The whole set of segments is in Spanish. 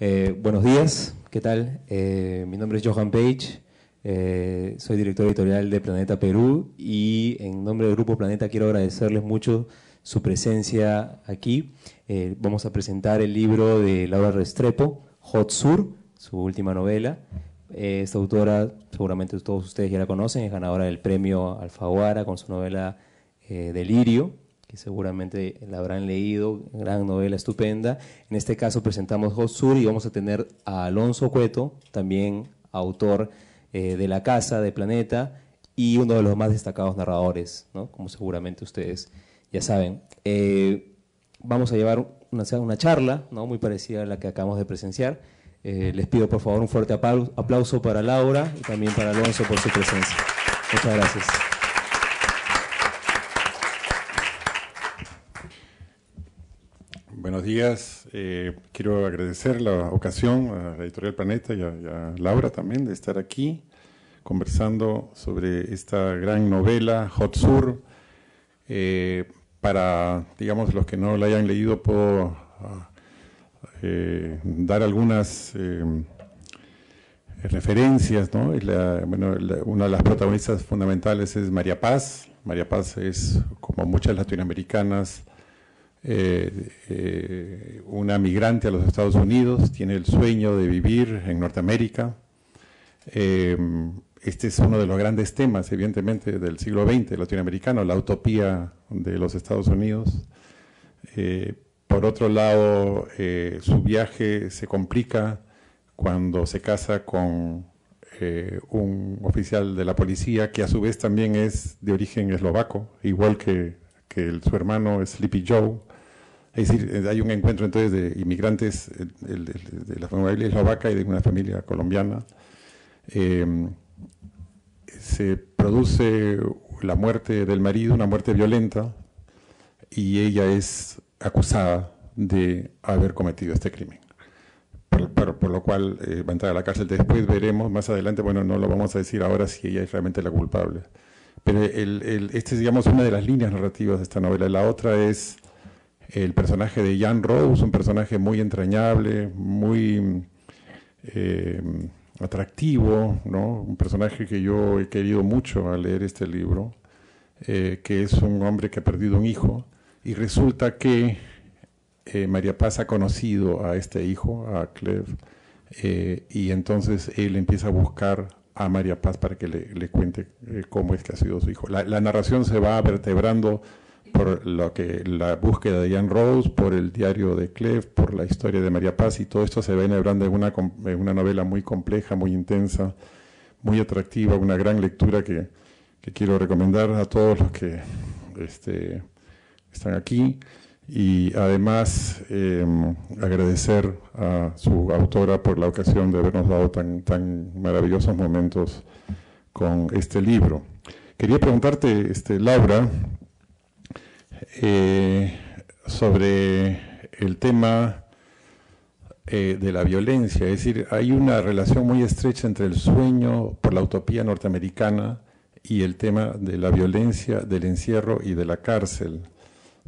Eh, buenos días, ¿qué tal? Eh, mi nombre es Johan Page, eh, soy director editorial de Planeta Perú y en nombre del Grupo Planeta quiero agradecerles mucho su presencia aquí. vamos a presentar el libro de Laura Restrepo, Hot Sur, su última novela. esta autora, seguramente todos ustedes ya la conocen, es ganadora del premio Alfaguara con su novela Delirio que seguramente la habrán leído, gran novela estupenda. En este caso presentamos Josur y vamos a tener a Alonso Cueto, también autor eh, de La Casa, de Planeta, y uno de los más destacados narradores, ¿no? como seguramente ustedes ya saben. Eh, vamos a llevar una, una charla ¿no? muy parecida a la que acabamos de presenciar. Eh, les pido por favor un fuerte aplauso para Laura y también para Alonso por su presencia. Muchas gracias. buenos días. Eh, quiero agradecer la ocasión a la Editorial Planeta y a, Laura también de estar aquí conversando sobre esta gran novela, Hot Sur. Eh, para, digamos, los que no la hayan leído, puedo ah, eh, dar algunas referencias. una de las protagonistas fundamentales es María Paz. María Paz es, como muchas latinoamericanas, eh, eh, una migrante a los Estados Unidos, tiene el sueño de vivir en Norteamérica. Eh, este es uno de los grandes temas, evidentemente, del siglo XX latinoamericano, la utopía de los Estados Unidos. por otro lado, su viaje se complica cuando se casa con un oficial de la policía que a su vez también es de origen eslovaco, igual que, su hermano Sleepy Joe. Es decir, eh, hay un encuentro entonces de inmigrantes de la familia eslovaca y de una familia colombiana. Em, se produce la muerte del marido, una muerte violenta, y ella es acusada de haber cometido este crimen. Por, por, lo cual eh, va a entrar a la cárcel. Después veremos más adelante, bueno, no lo vamos a decir ahora si ella es realmente la culpable. Pero esta es, digamos, una de las líneas narrativas de esta novela. La otra es el personaje de Jan Rose, un personaje muy entrañable, muy eh, atractivo, ¿no? un personaje que yo he querido mucho al leer este libro, eh, que es un hombre que ha perdido un hijo y resulta que eh, María Paz ha conocido a este hijo, a Cleve, y entonces él empieza a buscar a María Paz para que le, cuente cómo es que ha sido su hijo. La, la narración se va vertebrando por lo que, la búsqueda de Ian Rose, por el diario de Clef, por la historia de María Paz, y todo esto se ve enhebrando en una, en una novela muy compleja, muy intensa, muy atractiva, una gran lectura que, que quiero recomendar a todos los que este, están aquí. Y además em, agradecer a su autora por la ocasión de habernos dado tan, tan maravillosos momentos con este libro. Quería preguntarte, este, Laura, eh, sobre el tema eh, de la violencia. Es decir, hay una relación muy estrecha entre el sueño por la utopía norteamericana y el tema de la violencia, del encierro y de la cárcel.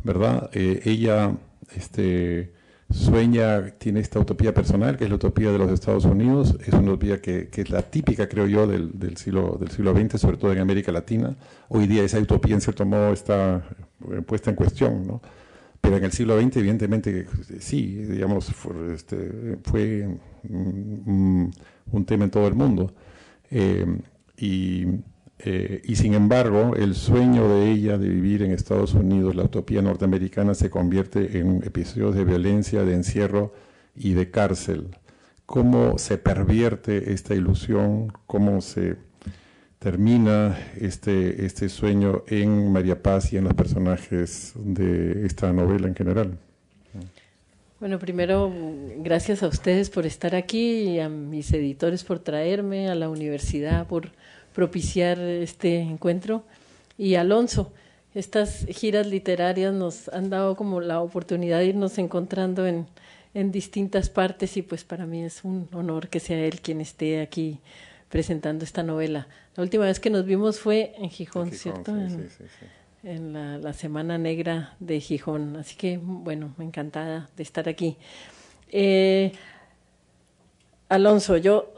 ¿Verdad? Eh, ella este, sueña, tiene esta utopía personal, que es la utopía de los Estados Unidos, es una utopía que, es la típica, creo yo, del, siglo, del siglo XX, sobre todo en América Latina. Hoy día esa utopía, en cierto modo, está puesta en cuestión, ¿no? Pero en el siglo XX, evidentemente, sí, digamos, fue, este, mm, un, tema en todo el mundo. Eh, eh, y, sin embargo, el sueño de ella de vivir en Estados Unidos, la utopía norteamericana, se convierte en episodios de violencia, de encierro y de cárcel. ¿Cómo se pervierte esta ilusión? ¿Cómo se termina este, este sueño en María Paz y en los personajes de esta novela en general. Bueno, primero, gracias a ustedes por estar aquí y a mis editores por traerme, a la universidad por propiciar este encuentro y Alonso. Estas giras literarias nos han dado como la oportunidad de irnos encontrando en, en distintas partes y pues para mí es un honor que sea él quien esté aquí presentando esta novela. La última vez que nos vimos fue en Gijón, en ¿cierto? en la, Semana Negra de Gijón. Así que, bueno, encantada de estar aquí. Eh, Alonso, yo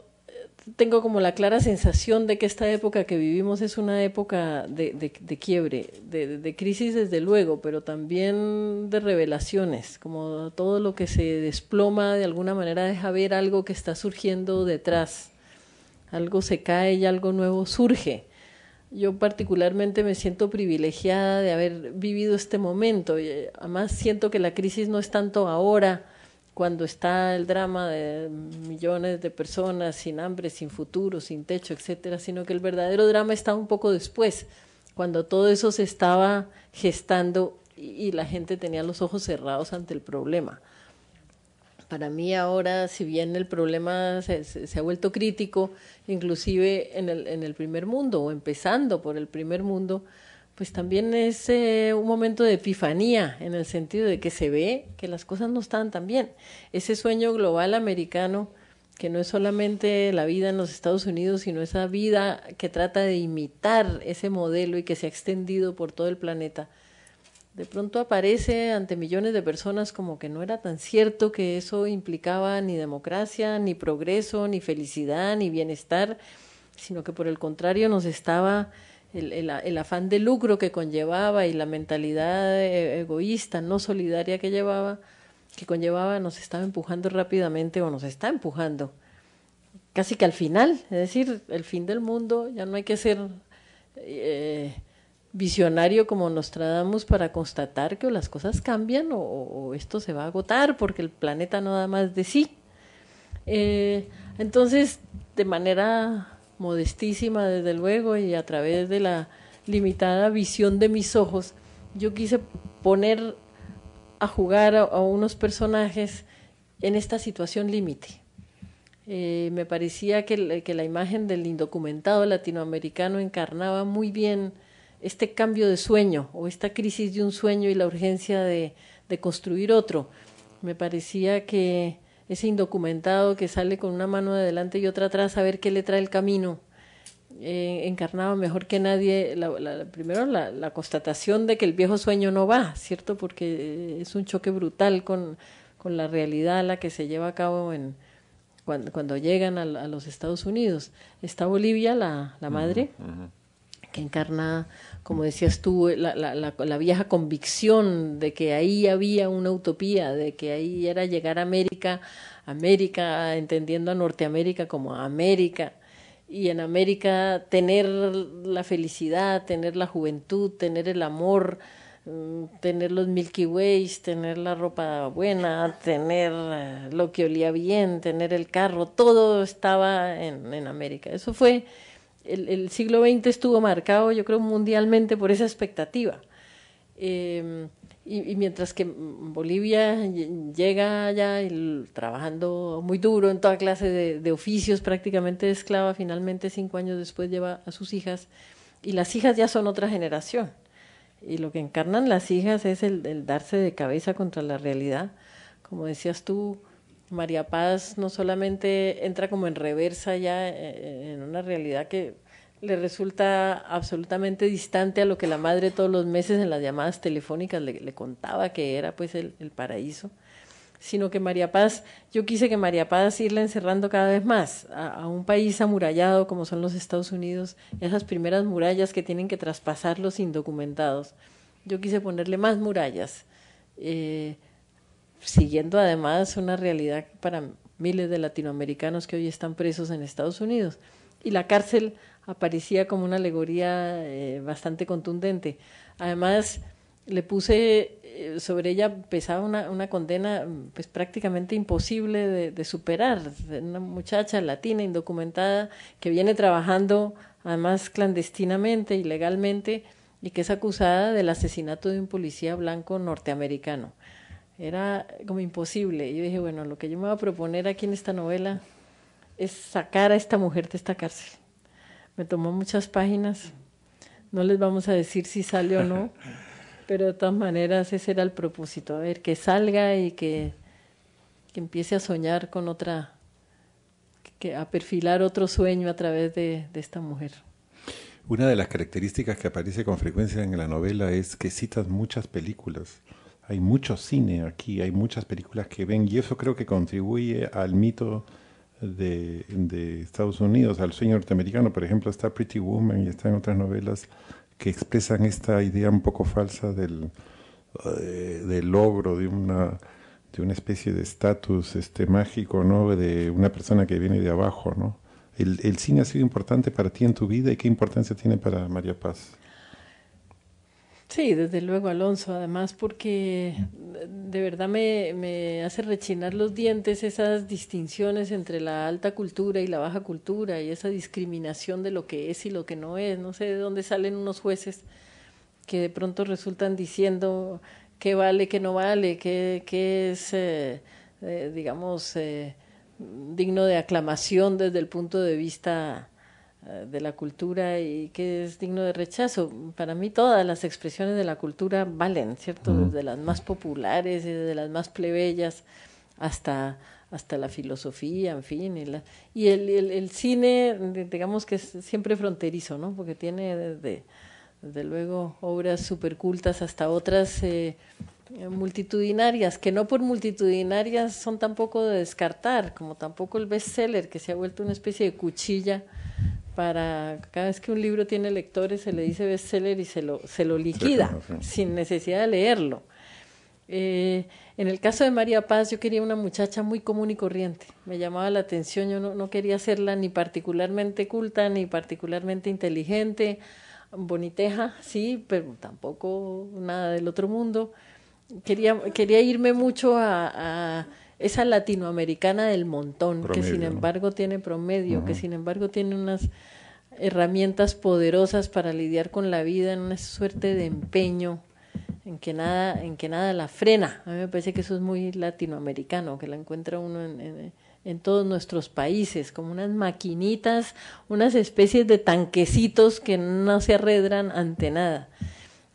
tengo como la clara sensación de que esta época que vivimos es una época de, quiebre, de, de, crisis desde luego, pero también de revelaciones, como todo lo que se desploma de alguna manera deja ver algo que está surgiendo detrás algo se cae y algo nuevo surge. Yo particularmente me siento privilegiada de haber vivido este momento. Y eh, además siento que la crisis no es tanto ahora, cuando está el drama de millones de personas sin hambre, sin futuro, sin techo, etcétera, sino que el verdadero drama está un poco después, cuando todo eso se estaba gestando y, y la gente tenía los ojos cerrados ante el problema para mí ahora, si bien el problema se, ha vuelto crítico, inclusive en el, primer mundo o empezando por el primer mundo, pues también es eh, un momento de epifanía en el sentido de que se ve que las cosas no están tan bien. Ese sueño global americano, que no es solamente la vida en los Estados Unidos, sino esa vida que trata de imitar ese modelo y que se ha extendido por todo el planeta, de pronto aparece ante millones de personas como que no era tan cierto que eso implicaba ni democracia, ni progreso, ni felicidad, ni bienestar, sino que por el contrario nos estaba el, el, afán de lucro que conllevaba y la mentalidad eh, egoísta, no solidaria que llevaba, que conllevaba, nos estaba empujando rápidamente o nos está empujando casi que al final, es decir, el fin del mundo, ya no hay que ser eh, visionario como nos tratamos para constatar que o las cosas cambian o, esto se va a agotar porque el planeta no da más de sí. Eh, entonces, de manera modestísima, desde luego, y a través de la limitada visión de mis ojos, yo quise poner a jugar a, unos personajes en esta situación límite. Eh, me parecía que, que la imagen del indocumentado latinoamericano encarnaba muy bien este cambio de sueño o esta crisis de un sueño y la urgencia de, construir otro. Me parecía que ese indocumentado que sale con una mano adelante y otra atrás a ver qué le trae el camino, eh, encarnaba mejor que nadie, la, la, primero la, constatación de que el viejo sueño no va, ¿cierto? Porque eh, es un choque brutal con, la realidad la que se lleva a cabo en, cuando, llegan a, los Estados Unidos. Está Bolivia, la, madre, que encarna como decías tú, eh, la, la, la, la, vieja convicción de que ahí había una utopía, de que ahí era llegar a América, América, entendiendo a Norteamérica como América, y en América tener la felicidad, tener la juventud, tener el amor, mm, tener los Milky Ways, tener la ropa buena, tener eh, lo que olía bien, tener el carro, todo estaba en, en América. Eso fue el, siglo XX estuvo marcado, yo creo, mundialmente por esa expectativa. Em, y, mientras que Bolivia llega ya trabajando muy duro en toda clase de, oficios, prácticamente esclava, finalmente cinco años después lleva a sus hijas, y las hijas ya son otra generación. Y lo que encarnan las hijas es el, el darse de cabeza contra la realidad, como decías tú, María Paz no solamente entra como en reversa ya eh, eh, en una realidad que le resulta absolutamente distante a lo que la madre todos los meses en las llamadas telefónicas le, contaba que era pues el, paraíso, sino que María Paz, yo quise que María Paz irla encerrando cada vez más a, un país amurallado como son los Estados Unidos, esas primeras murallas que tienen que traspasar los indocumentados. Yo quise ponerle más murallas. Eh, siguiendo además una realidad para miles de latinoamericanos que hoy están presos en Estados Unidos. Y la cárcel aparecía como una alegoría eh, bastante contundente. Además, le puse eh, sobre ella pesaba una, una, condena pues prácticamente imposible de, de, superar una muchacha latina indocumentada que viene trabajando además clandestinamente ilegalmente y que es acusada del asesinato de un policía blanco norteamericano era como imposible. Y yo dije, bueno, lo que yo me voy a proponer aquí en esta novela es sacar a esta mujer de esta cárcel. Me tomó muchas páginas. No les vamos a decir si sale o no, pero de todas maneras ese era el propósito. A ver, que salga y que, que empiece a soñar con otra, que, a perfilar otro sueño a través de, de esta mujer. Una de las características que aparece con frecuencia en la novela es que citas muchas películas hay mucho cine aquí, hay muchas películas que ven y eso creo que contribuye al mito de, Estados Unidos, al sueño norteamericano. Por ejemplo, está Pretty Woman y están otras novelas que expresan esta idea un poco falsa del, eh, del logro, de una, de una especie de estatus este, mágico, ¿no? de una persona que viene de abajo. ¿no? El, el cine ha sido importante para ti en tu vida y qué importancia tiene para María Paz. Sí, desde luego, Alonso, además porque de verdad me, me, hace rechinar los dientes esas distinciones entre la alta cultura y la baja cultura y esa discriminación de lo que es y lo que no es. No sé de dónde salen unos jueces que de pronto resultan diciendo qué vale, qué no vale, qué, qué es, eh, eh, digamos, eh, digno de aclamación desde el punto de vista eh, de la cultura y que es digno de rechazo. Para mí todas las expresiones de la cultura valen, ¿cierto? de las más populares, eh, de las más plebeyas hasta, hasta la filosofía, en fin. Y, la, y el, el, cine, digamos que es siempre fronterizo, ¿no? Porque tiene desde, luego obras supercultas hasta otras eh, eh, multitudinarias, que no por multitudinarias son tampoco de descartar, como tampoco el bestseller, que se ha vuelto una especie de cuchilla para cada vez que un libro tiene lectores se le dice bestseller y se lo, se lo liquida sin necesidad de leerlo. Eh, en el caso de María Paz, yo quería una muchacha muy común y corriente. Me llamaba la atención, yo no, quería hacerla ni particularmente culta, ni particularmente inteligente, boniteja, sí, pero tampoco nada del otro mundo. Quería, quería irme mucho a esa latinoamericana del montón, que sin embargo tiene promedio, que sin embargo tiene unas herramientas poderosas para lidiar con la vida en una suerte de empeño en que nada en que nada la frena a mí me parece que eso es muy latinoamericano que la encuentra uno en, en, en todos nuestros países como unas maquinitas unas especies de tanquecitos que no se arredran ante nada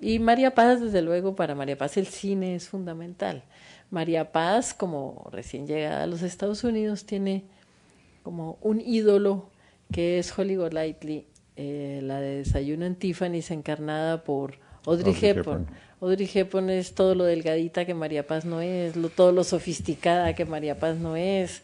y María Paz desde luego para María Paz el cine es fundamental María Paz, como recién llegada a los Estados Unidos, tiene como un ídolo que es Holly Golightly, eh, la de Desayuno en Tiffany's, encarnada por Audrey, Hepburn. Audrey Hepburn es todo lo delgadita que María Paz no es, todo lo sofisticada que María Paz no es.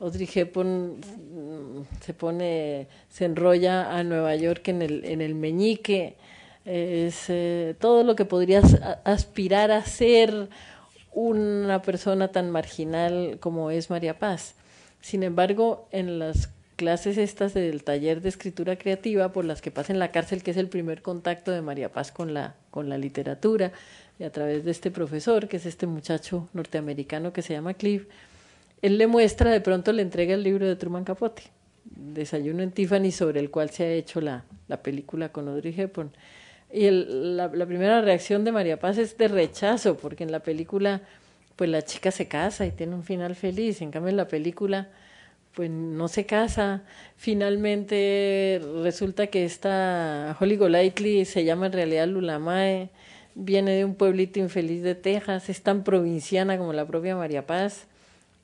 Audrey Hepburn mm, se pone, se enrolla a Nueva York en el, en el meñique. Es eh, todo lo que podrías aspirar a ser una persona tan marginal como es María Paz. Sin embargo, en las clases estas del taller de escritura creativa por las que pasa en la cárcel, que es el primer contacto de María Paz con la, con la literatura, y a través de este profesor, que es este muchacho norteamericano que se llama Cliff, él le muestra, de pronto le entrega el libro de Truman Capote, Desayuno en Tiffany, sobre el cual se ha hecho la, la película con Audrey Hepburn. Y la, primera reacción de María Paz es de rechazo, porque en la película, pues la chica se casa y tiene un final feliz. En cambio, en la película, pues no se casa. Finalmente resulta que esta Holly Golightly se llama en realidad Lulamae, viene de un pueblito infeliz de Texas, es tan provinciana como la propia María Paz.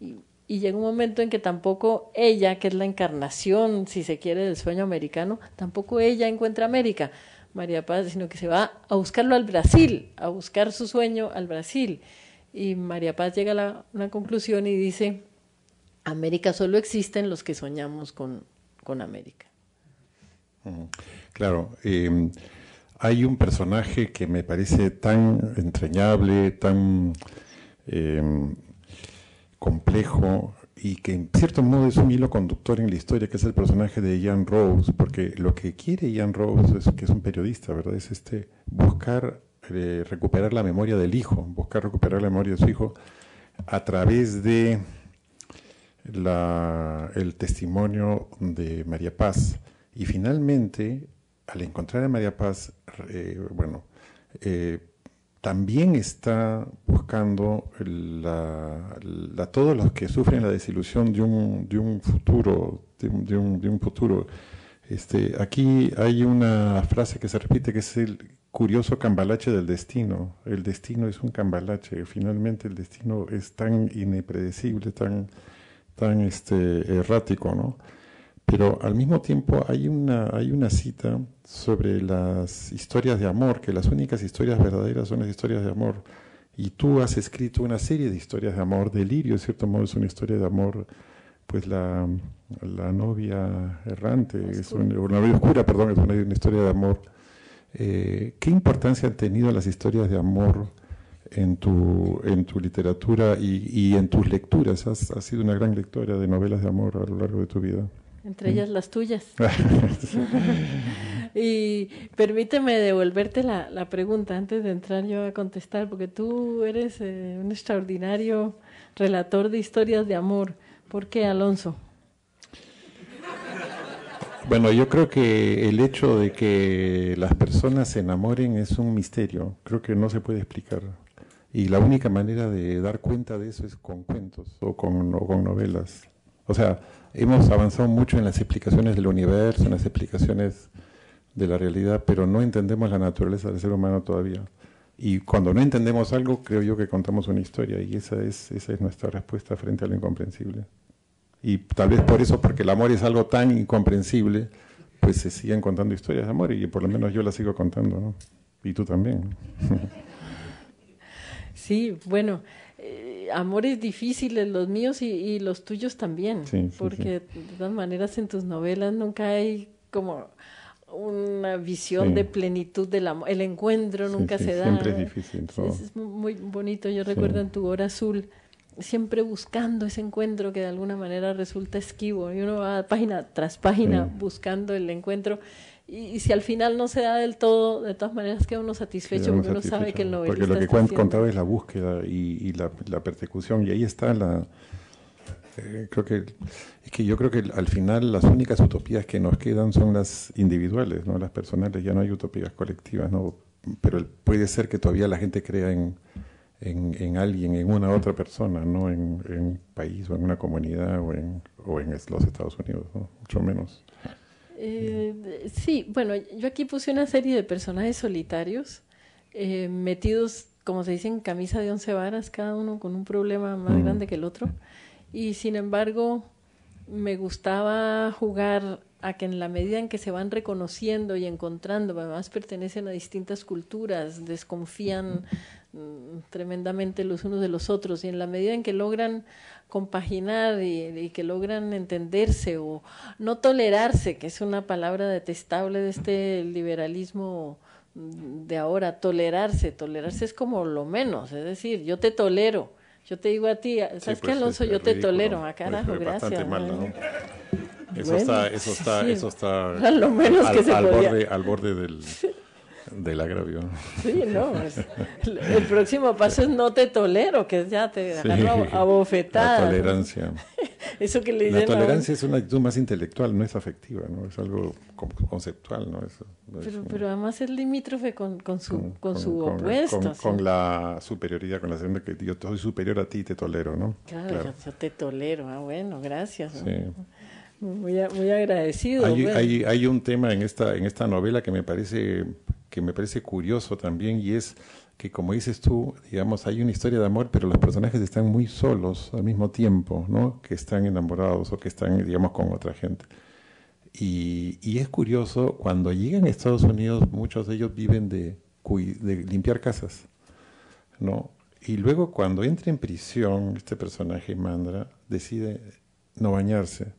Y, y llega un momento en que tampoco ella, que es la encarnación, si se quiere, del sueño americano, tampoco ella encuentra América. María Paz, sino que se va a buscarlo al Brasil, a buscar su sueño al Brasil. Y María Paz llega a una conclusión y dice, América solo existen los que soñamos con, América. Claro, em, hay un personaje que me parece tan entrañable, tan em, complejo, y que en cierto modo es un hilo conductor en la historia, que es el personaje de Ian Rose, porque lo que quiere Ian Rose, que es un periodista, ¿verdad? Es este, buscar eh, recuperar la memoria del hijo, buscar recuperar la memoria de su hijo a través de el testimonio de María Paz. Y finalmente, al encontrar a María Paz, eh, bueno, eh, también está buscando a todos los que sufren la desilusión de un, futuro, futuro. Este, aquí hay una frase que se repite que es el curioso cambalache del destino. El destino es un cambalache. Finalmente el destino es tan inepredecible, tan, tan este, errático, ¿no? Pero al mismo tiempo hay una, hay una cita sobre las historias de amor, que las únicas historias verdaderas son las historias de amor. Y tú has escrito una serie de historias de amor. Delirio, en cierto modo, es una historia de amor pues la, novia errante, es novia oscura, perdón, es una, historia de amor. Eh, ¿Qué importancia han tenido las historias de amor en tu, en tu literatura y, en tus lecturas? Has, has, sido una gran lectora de novelas de amor a lo largo de tu vida entre ellas las tuyas. y permíteme devolverte la, pregunta antes de entrar yo a contestar, porque tú eres eh, un extraordinario relator de historias de amor. ¿Por qué, Alonso? Bueno, yo creo que el hecho de que las personas se enamoren es un misterio, creo que no se puede explicar. Y la única manera de dar cuenta de eso es con cuentos o con, o con novelas. O sea, hemos avanzado mucho en las explicaciones del universo, en las explicaciones de la realidad, pero no entendemos la naturaleza del ser humano todavía. Y cuando no entendemos algo, creo yo que contamos una historia y esa es, esa es nuestra respuesta frente a lo incomprensible. Y tal vez por eso, porque el amor es algo tan incomprensible, pues se siguen contando historias de amor y por lo menos yo las sigo contando, ¿no? Y tú también. Sí, bueno, eh, amores difíciles los míos y, los tuyos también, porque de todas maneras en tus novelas nunca hay como una visión de plenitud del amor, el encuentro nunca se da. Siempre es difícil. es, muy bonito, yo recuerdo en tu hora azul, siempre buscando ese encuentro que de alguna manera resulta esquivo, y uno va página tras página buscando el encuentro y, si al final no se da del todo, de todas maneras queda uno satisfecho porque uno sabe que el novelista Porque lo que contaba es la búsqueda y, la, persecución, y ahí está la... Eh, creo que es que yo creo que al final las únicas utopías que nos quedan son las individuales, no las personales, ya no hay utopías colectivas, ¿no? pero puede ser que todavía la gente crea en, alguien, en una otra persona, no en, un país o en una comunidad o en, o en los Estados Unidos, ¿no? mucho menos. Eh, sí, bueno, yo aquí puse una serie de personajes solitarios, eh, metidos, como se dice, en camisa de once varas, cada uno con un problema más mm. grande que el otro. Y sin embargo, me gustaba jugar a que en la medida en que se van reconociendo y encontrando, además pertenecen a distintas culturas, desconfían Mm, tremendamente los unos de los otros y en la medida en que logran compaginar y, que logran entenderse o no tolerarse, que es una palabra detestable de este liberalismo de ahora, tolerarse, tolerarse es como lo menos, es decir, yo te tolero, yo te digo a ti, ¿sabes pues, que qué Alonso? Yo te tolero, a ah, carajo, gracias. Eso está, eso está, eso está al, borde, al borde del... Del agravio. Sí, no. el próximo paso es no te tolero, que ya te sí, La tolerancia. Eso que le La tolerancia es una actitud más intelectual, no es afectiva, ¿no? Es algo conceptual, ¿no? pero, pero además es limítrofe con, su, su opuesto. Con, la superioridad, con la segunda que yo soy superior a ti y te tolero, ¿no? Claro, Yo, te tolero. Ah, bueno, gracias. Muy, agradecido. Pues. Hay, hay, un tema en esta, en esta novela que me parece que me parece curioso también y es que como dices tú, digamos, hay una historia de amor, pero los personajes están muy solos al mismo tiempo, ¿no? Que están enamorados o que están, digamos, con otra gente. Y, es curioso, cuando llegan a Estados Unidos, muchos de ellos viven de, de limpiar casas, ¿no? Y luego cuando entra en prisión, este personaje Mandra decide no bañarse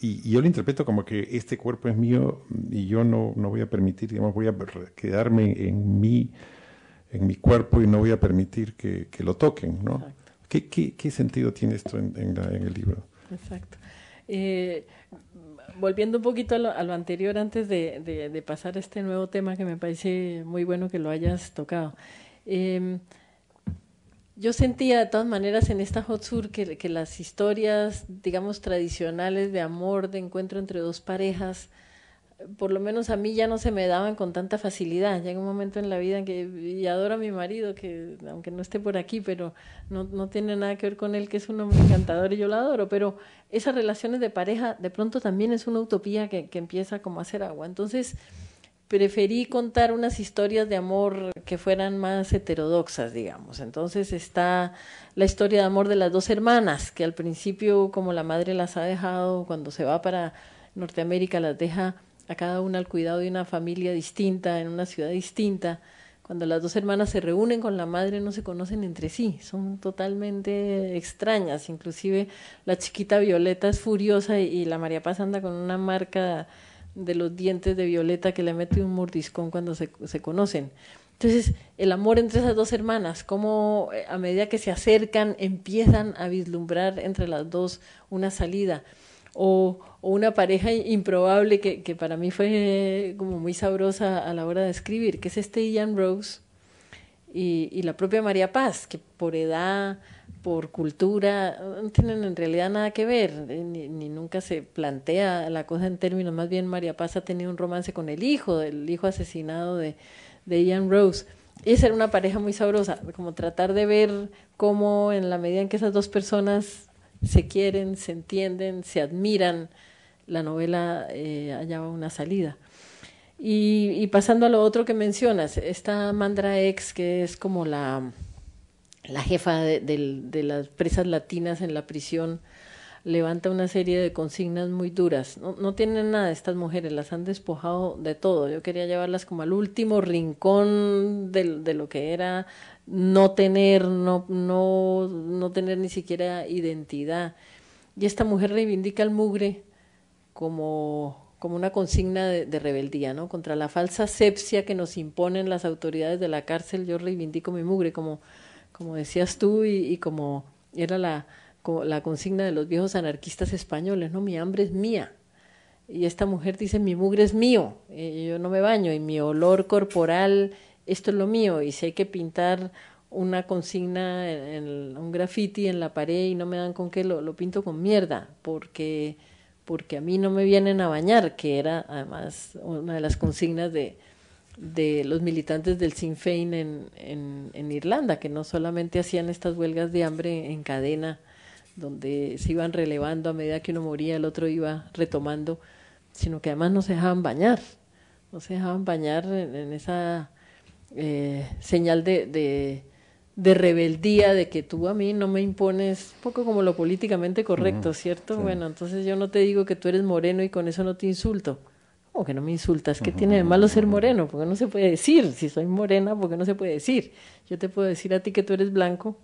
y, yo lo interpreto como que este cuerpo es mío y yo no, no voy a permitir, digamos, voy a quedarme en mi, en mi cuerpo y no voy a permitir que, lo toquen, ¿no? ¿Qué, ¿Qué, qué, sentido tiene esto en, el libro? Exacto. Eh, volviendo un poquito a lo, anterior, antes de, pasar a este nuevo tema que me parece muy bueno que lo hayas tocado. Em, yo sentía de todas maneras en esta Hot Sur que, las historias, digamos, tradicionales de amor, de encuentro entre dos parejas, por lo menos a mí ya no se me daban con tanta facilidad. Llega un momento en la vida en que y adoro a mi marido, que aunque no esté por aquí, pero no, no tiene nada que ver con él, que es un hombre encantador y yo lo adoro. Pero esas relaciones de pareja, de pronto también es una utopía que, que empieza como a hacer agua. Entonces, preferí contar unas historias de amor que fueran más heterodoxas, digamos. Entonces está la historia de amor de las dos hermanas, que al principio, como la madre las ha dejado, cuando se va para Norteamérica, las deja a cada una al cuidado de una familia distinta, en una ciudad distinta. Cuando las dos hermanas se reúnen con la madre no se conocen entre sí, son totalmente extrañas. Inclusive la chiquita Violeta es furiosa y la María Paz anda con una marca de los dientes de Violeta que le mete un mordiscón cuando se, se conocen. Entonces, el amor entre esas dos hermanas, cómo eh, a medida que se acercan empiezan a vislumbrar entre las dos una salida. O, o una pareja improbable que, que, para mí fue eh, como muy sabrosa a la hora de escribir, que es este Ian Rose y, y la propia María Paz, que por edad por cultura, no tienen en realidad nada que ver, eh, ni, nunca se plantea la cosa en términos, más bien María Paz ha tenido un romance con el hijo, del hijo asesinado de, de Ian Rose. Esa era una pareja muy sabrosa, como tratar de ver cómo en la medida en que esas dos personas se quieren, se entienden, se admiran, la novela eh, hallaba una salida. Y, pasando a lo otro que mencionas, esta Mandra ex que es como la, la jefa de, las presas latinas en la prisión levanta una serie de consignas muy duras. No, no tienen nada estas mujeres, las han despojado de todo. Yo quería llevarlas como al último rincón de, lo que era no tener, no, no, no tener ni siquiera identidad. Y esta mujer reivindica al mugre como, como una consigna de, de, rebeldía, ¿no? Contra la falsa asepsia que nos imponen las autoridades de la cárcel, yo reivindico mi mugre como como decías tú y, como era la, consigna de los viejos anarquistas españoles, no, mi hambre es mía. Y esta mujer dice, mi mugre es mío, yo no me baño, y mi olor corporal, esto es lo mío, y si hay que pintar una consigna, en, un graffiti en la pared y no me dan con qué, lo, lo, pinto con mierda, porque, porque a mí no me vienen a bañar, que era además una de las consignas de, de los militantes del Sinn Féin en, en, Irlanda, que no solamente hacían estas huelgas de hambre en cadena, donde se iban relevando a medida que uno moría, el otro iba retomando, sino que además no se dejaban bañar, no se dejaban bañar en, esa eh, señal de, de, de, rebeldía, de que tú a mí no me impones, un poco como lo políticamente correcto, ¿cierto? Bueno, entonces yo no te digo que tú eres moreno y con eso no te insulto que no me insultas? ¿Qué tiene de malo ser moreno? Porque no se puede decir. Si soy morena, porque no se puede decir? Yo te puedo decir a ti que tú eres blanco.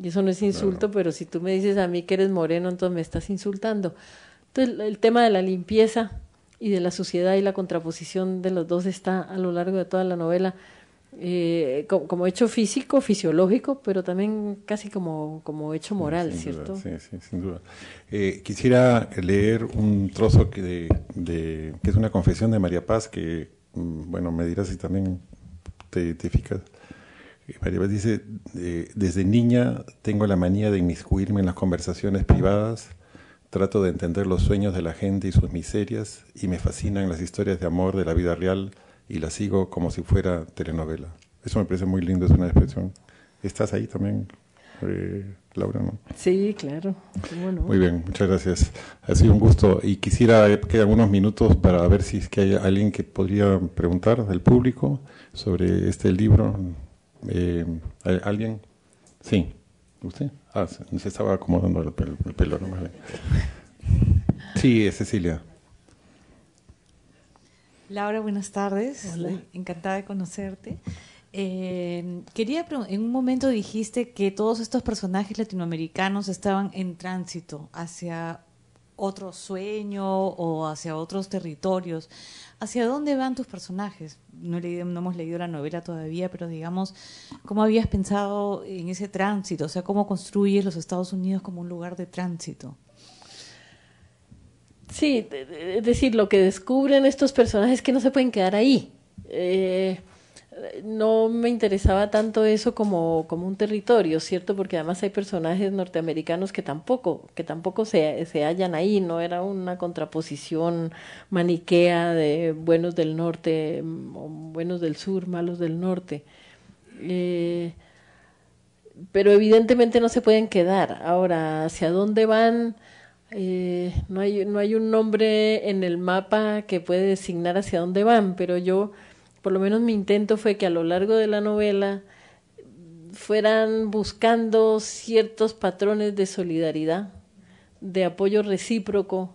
Y eso no es insulto, pero si tú me dices a mí que eres moreno, entonces me estás insultando. Entonces, el tema de la limpieza y de la suciedad y la contraposición de los dos está a lo largo de toda la novela. Eh, como, hecho físico, fisiológico, pero también casi como, hecho moral, ¿cierto? sí, sí, sin duda. Eh, quisiera leer un trozo que, de, que es una confesión de María Paz, que, mm, bueno, me dirás si también te, identificas. Eh, María Paz dice, desde niña tengo la manía de inmiscuirme en las conversaciones privadas, trato de entender los sueños de la gente y sus miserias, y me fascinan las historias de amor de la vida real, y la sigo como si fuera telenovela. Eso me parece muy lindo, es una expresión. ¿Estás ahí también, eh, Laura? Sí, claro. Muy bien, muchas gracias. Ha sido un gusto y quisiera que algunos minutos para ver si es que hay alguien que podría preguntar del público sobre este libro. Eh, ¿Alguien? Sí, ¿usted? Ah, se estaba acomodando el pelo, el pelo Sí, es Cecilia. Laura, buenas tardes. Encantada de conocerte. Eh, quería en un momento dijiste que todos estos personajes latinoamericanos estaban en tránsito hacia otro sueño o hacia otros territorios. ¿Hacia dónde van tus personajes? No, no, hemos leído la novela todavía, pero digamos, ¿cómo habías pensado en ese tránsito? O sea, ¿cómo construyes los Estados Unidos como un lugar de tránsito? Sí, es decir, lo que descubren estos personajes es que no se pueden quedar ahí. Eh, no me interesaba tanto eso como, como, un territorio, ¿cierto? Porque además hay personajes norteamericanos que tampoco, que tampoco se, se, hallan ahí, no era una contraposición maniquea de buenos del norte, mm, buenos del sur, malos del norte. Eh, pero evidentemente no se pueden quedar. Ahora, ¿hacia dónde van? Eh, no, hay, no hay un nombre en el mapa que puede designar hacia dónde van, pero yo, por lo menos mi intento fue que a lo largo de la novela fueran buscando ciertos patrones de solidaridad, de apoyo recíproco,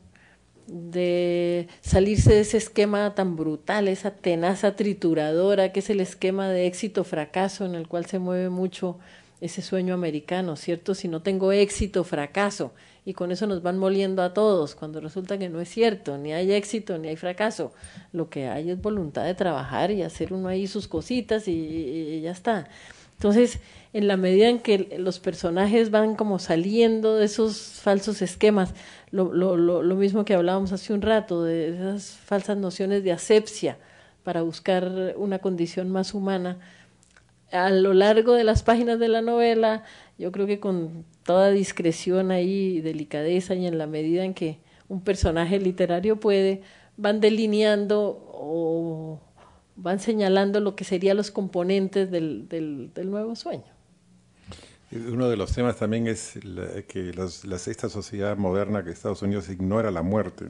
de salirse de ese esquema tan brutal, esa tenaza trituradora que es el esquema de éxito-fracaso en el cual se mueve mucho ese sueño americano, ¿cierto? Si no tengo éxito, fracaso y con eso nos van moliendo a todos, cuando resulta que no es cierto, ni hay éxito, ni hay fracaso. Lo que hay es voluntad de trabajar y hacer uno ahí sus cositas y, ya está. Entonces, en la medida en que los personajes van como saliendo de esos falsos esquemas, lo, lo mismo que hablábamos hace un rato, de esas falsas nociones de asepsia para buscar una condición más humana, a lo largo de las páginas de la novela, yo creo que con toda discreción ahí, delicadeza y en la medida en que un personaje literario puede, van delineando o van señalando lo que serían los componentes del, nuevo sueño. Uno de los temas también es que esta la sexta sociedad moderna que Estados Unidos ignora la muerte.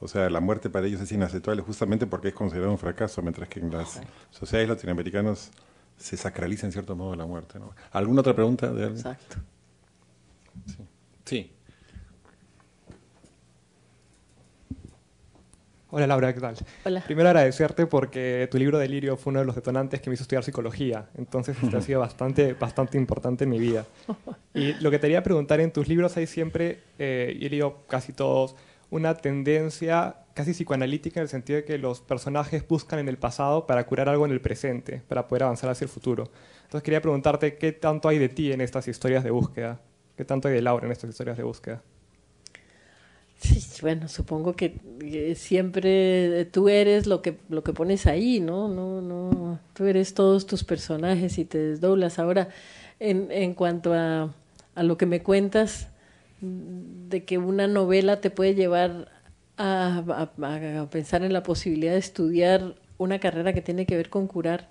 O sea, la muerte para ellos es inaceptable justamente porque es considerado un fracaso, mientras que en las sociedades latinoamericanas se sacraliza en cierto modo la muerte. ¿Alguna otra pregunta Exacto. Sí. sí. Hola Laura, ¿qué tal? Primero agradecerte porque tu libro Delirio fue uno de los detonantes que me hizo estudiar psicología, entonces este ha sido bastante, bastante importante en mi vida. Y lo que te quería preguntar, en tus libros hay siempre, eh, y he leído casi todos, una tendencia casi psicoanalítica en el sentido de que los personajes buscan en el pasado para curar algo en el presente, para poder avanzar hacia el futuro. Entonces quería preguntarte qué tanto hay de ti en estas historias de búsqueda. ¿Qué tanto hay de Laura en estas historias de búsqueda? Sí, bueno, supongo que eh, siempre tú eres lo que, lo que pones ahí, ¿no? No, tú eres todos tus personajes y te desdoblas. Ahora, en, cuanto a, a lo que me cuentas, de que una novela te puede llevar a pensar en la posibilidad de estudiar una carrera que tiene que ver con curar,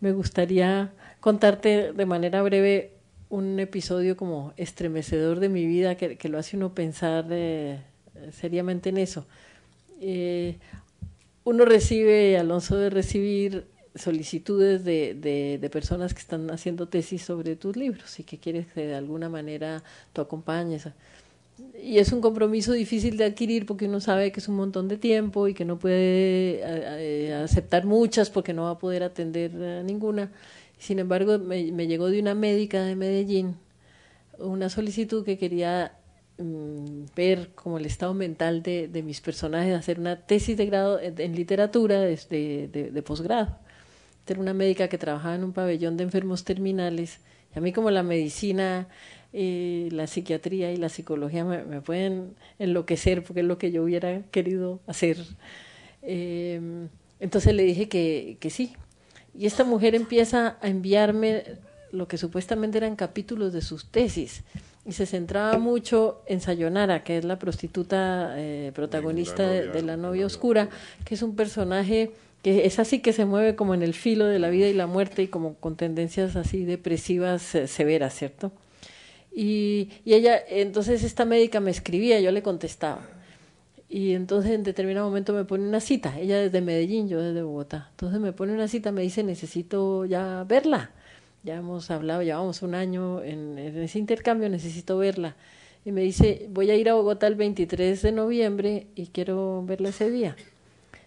me gustaría contarte de manera breve un episodio como estremecedor de mi vida que, que lo hace uno pensar eh, seriamente en eso. Eh, uno recibe, Alonso, de recibir solicitudes de, de, de, personas que están haciendo tesis sobre tus libros y que quieres que de alguna manera tú acompañes. Y es un compromiso difícil de adquirir porque uno sabe que es un montón de tiempo y que no puede eh, eh, aceptar muchas porque no va a poder atender a ninguna. Sin embargo, me, llegó de una médica de Medellín una solicitud que quería mm, ver como el estado mental de, mis personajes, hacer una tesis de grado en, literatura de, de, posgrado. Era una médica que trabajaba en un pabellón de enfermos terminales y a mí como la medicina, la psiquiatría y la psicología me, pueden enloquecer porque es lo que yo hubiera querido hacer. Em, entonces le dije que sí, y esta mujer empieza a enviarme lo que supuestamente eran capítulos de sus tesis y se centraba mucho en Sayonara, que es la prostituta eh, protagonista de, La novia oscura, que es un personaje que es así que se mueve como en el filo de la vida y la muerte y como con tendencias así depresivas severas, ¿cierto? Y, y ella, entonces esta médica me escribía, yo le contestaba. Y entonces en determinado momento me pone una cita, ella desde Medellín, yo desde Bogotá. Entonces me pone una cita, me dice, necesito ya verla. Ya hemos hablado, llevamos un año en, ese intercambio, necesito verla. Y me dice, voy a ir a Bogotá el 23 de noviembre y quiero verla ese día.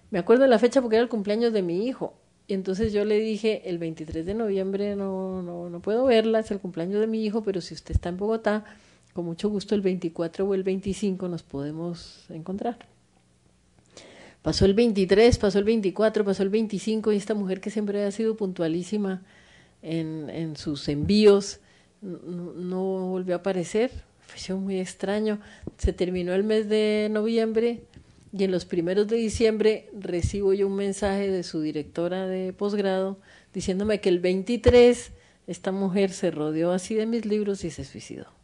Me acuerdo de la fecha porque era el cumpleaños de mi hijo. Y entonces yo le dije, el 23 de noviembre no, no, no puedo verla, es el cumpleaños de mi hijo, pero si usted está en Bogotá, con mucho gusto el 24 o el 25 nos podemos encontrar. Pasó el 23, pasó el 24, pasó el 25 y esta mujer que siempre ha sido puntualísima en, sus envíos no, no volvió a aparecer. Fue muy extraño. Se terminó el mes de noviembre y en los primeros de diciembre recibo yo un mensaje de su directora de posgrado diciéndome que el 23 esta mujer se rodeó así de mis libros y se suicidó.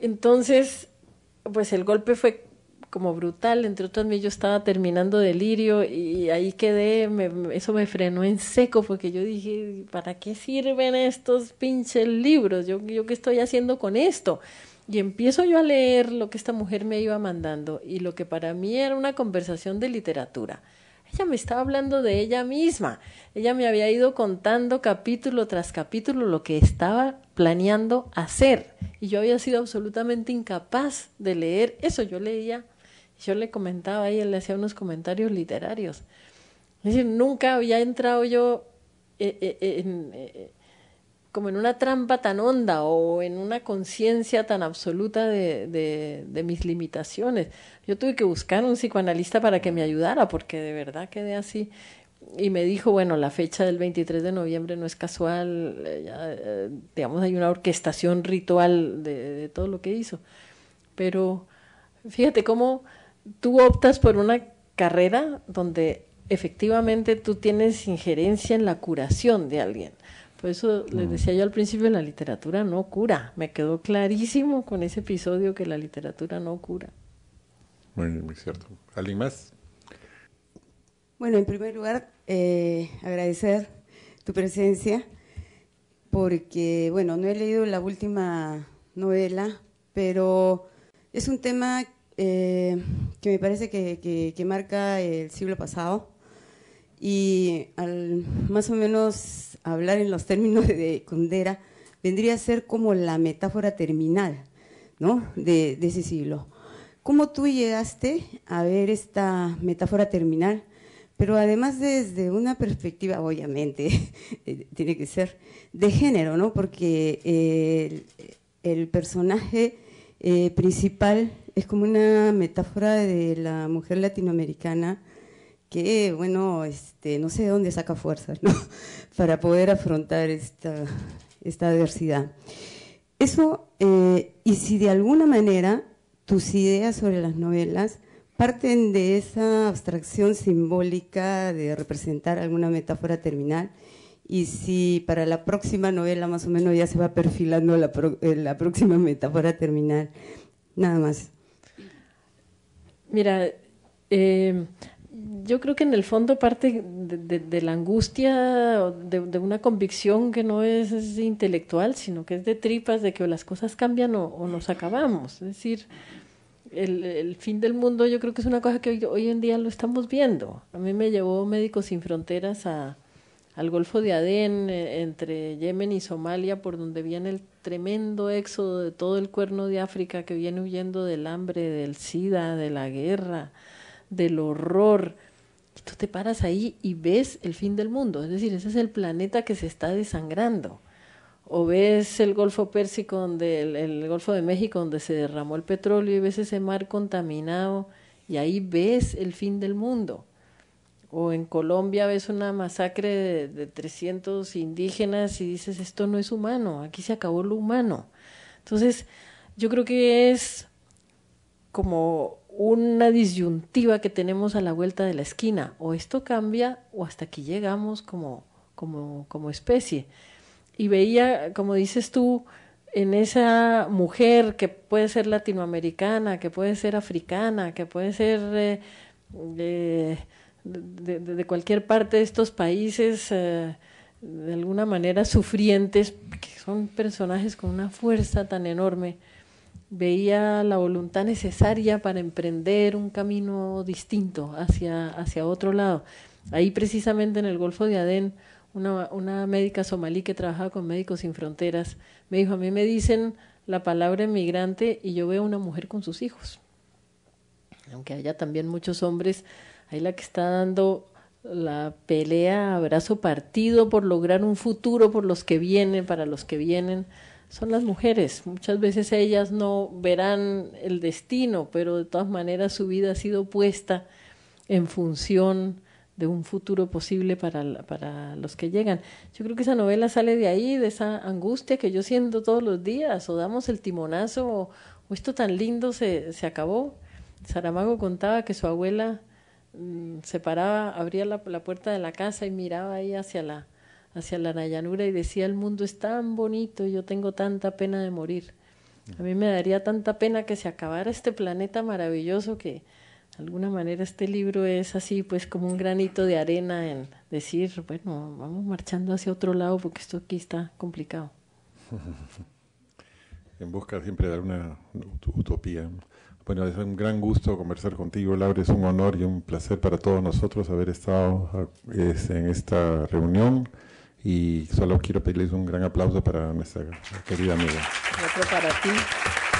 Entonces, pues el golpe fue como brutal, entre otras yo estaba terminando delirio y ahí quedé, me, eso me frenó en seco porque yo dije, ¿para qué sirven estos pinches libros? ¿Yo, yo qué estoy haciendo con esto? Y empiezo yo a leer lo que esta mujer me iba mandando y lo que para mí era una conversación de literatura ella me estaba hablando de ella misma. Ella me había ido contando capítulo tras capítulo lo que estaba planeando hacer. Y yo había sido absolutamente incapaz de leer eso. Yo leía, yo le comentaba y él le hacía unos comentarios literarios. Es decir, nunca había entrado yo eh, eh, en, en eh, como en una trampa tan honda o en una conciencia tan absoluta de, de, mis limitaciones. Yo tuve que buscar un psicoanalista para que me ayudara, porque de verdad quedé así. Y me dijo, bueno, la fecha del 23 de noviembre no es casual, eh, eh, digamos, hay una orquestación ritual de, de todo lo que hizo. Pero fíjate cómo tú optas por una carrera donde efectivamente tú tienes injerencia en la curación de alguien por eso les mm. decía yo al principio, la literatura no cura. Me quedó clarísimo con ese episodio que la literatura no cura. Muy, muy cierto. ¿Alguien más? Bueno, en primer lugar, eh, agradecer tu presencia, porque, bueno, no he leído la última novela, pero es un tema eh, que me parece que marca el siglo pasado y al más o menos hablar en los términos de Condera, vendría a ser como la metáfora terminal ¿no? de, ese siglo. ¿Cómo tú llegaste a ver esta metáfora terminal? Pero además desde una perspectiva, obviamente, eh, tiene que ser de género, ¿no? Porque eh, el, personaje eh, principal es como una metáfora de la mujer latinoamericana que, bueno, este, no sé de dónde saca fuerza para poder afrontar esta, adversidad. Eso, eh, y si de alguna manera tus ideas sobre las novelas parten de esa abstracción simbólica de representar alguna metáfora terminal, y si para la próxima novela más o menos ya se va perfilando la, eh, próxima metáfora terminal, nada más. Mira, eh, yo creo que en el fondo parte de, la angustia, de, una convicción que no es, intelectual, sino que es de tripas, de que o las cosas cambian o, nos acabamos. Es decir, el, fin del mundo yo creo que es una cosa que hoy, en día lo estamos viendo. A mí me llevó Médicos Sin Fronteras al Golfo de Adén, e, entre Yemen y Somalia, por donde viene el tremendo éxodo de todo el cuerno de África que viene huyendo del hambre, del SIDA, de la guerra, del horror, tú te paras ahí y ves el fin del mundo, es decir, ese es el planeta que se está desangrando. O ves el Golfo Pérsico, donde el, Golfo de México, donde se derramó el petróleo y ves ese mar contaminado y ahí ves el fin del mundo. O en Colombia ves una masacre de 300 indígenas y dices, esto no es humano, aquí se acabó lo humano. Entonces, yo creo que es como una disyuntiva que tenemos a la vuelta de la esquina. O esto cambia o hasta aquí llegamos como, como, como especie. Y veía, como dices tú, en esa mujer que puede ser latinoamericana, que puede ser africana, que puede ser eh, de, de, cualquier parte de estos países, eh, de alguna manera sufrientes, que son personajes con una fuerza tan enorme veía la voluntad necesaria para emprender un camino distinto hacia, hacia otro lado. Ahí precisamente en el Golfo de Adén, una, una médica somalí que trabajaba con Médicos Sin Fronteras me dijo, a mí me dicen la palabra emigrante y yo veo una mujer con sus hijos. Aunque haya también muchos hombres, ahí la que está dando la pelea abrazo partido por lograr un futuro por los que vienen, para los que vienen son las mujeres. Muchas veces ellas no verán el destino, pero de todas maneras su vida ha sido puesta en función de un futuro posible para, para los que llegan. Yo creo que esa novela sale de ahí, de esa angustia que yo siento todos los días, o damos el timonazo, o, esto tan lindo se, se acabó. Saramago contaba que su abuela mm, se paraba, abría la, la puerta de la casa y miraba ahí hacia la, hacia la llanura y decía, el mundo es tan bonito, yo tengo tanta pena de morir. A mí me daría tanta pena que se acabara este planeta maravilloso que de alguna manera este libro es así, pues como un granito de arena en decir, bueno, vamos marchando hacia otro lado porque esto aquí está complicado. en busca siempre de alguna utopía. Bueno, es un gran gusto conversar contigo, Laura. Es un honor y un placer para todos nosotros haber estado ah, en esta reunión y solo quiero pedirles un gran aplauso para nuestra querida amiga. Otro para ti.